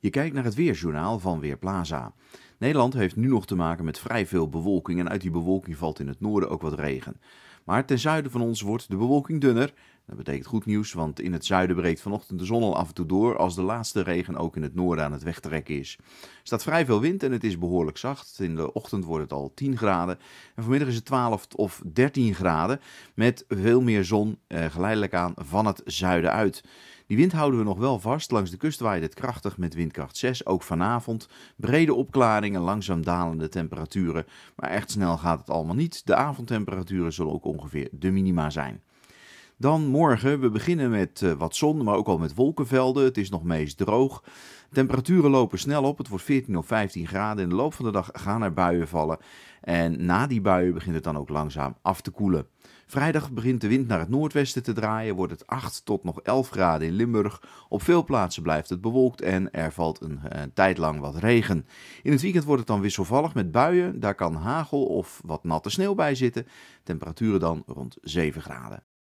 Je kijkt naar het weerjournaal van Weerplaza. Nederland heeft nu nog te maken met vrij veel bewolking en uit die bewolking valt in het noorden ook wat regen. Maar ten zuiden van ons wordt de bewolking dunner. Dat betekent goed nieuws, want in het zuiden breekt vanochtend de zon al af en toe door als de laatste regen ook in het noorden aan het wegtrekken is. Er staat vrij veel wind en het is behoorlijk zacht. In de ochtend wordt het al 10 graden en vanmiddag is het 12 of 13 graden met veel meer zon eh, geleidelijk aan van het zuiden uit. Die wind houden we nog wel vast. Langs de kust waait het krachtig met windkracht 6, ook vanavond. Brede opklaringen, langzaam dalende temperaturen. Maar echt snel gaat het allemaal niet. De avondtemperaturen zullen ook ongeveer ongeveer de minima zijn. Dan morgen, we beginnen met eh, wat zon, maar ook al met wolkenvelden. Het is nog meest droog. Temperaturen lopen snel op. Het wordt 14 of 15 graden. In de loop van de dag gaan er buien vallen. En na die buien begint het dan ook langzaam af te koelen. Vrijdag begint de wind naar het noordwesten te draaien, wordt het 8 tot nog 11 graden in Limburg. Op veel plaatsen blijft het bewolkt en er valt een, een, eh, tijd lang wat regen. In het weekend wordt het dan wisselvallig met buien, daar kan hagel of wat natte sneeuw bij zitten. Temperaturen dan rond 7 graden.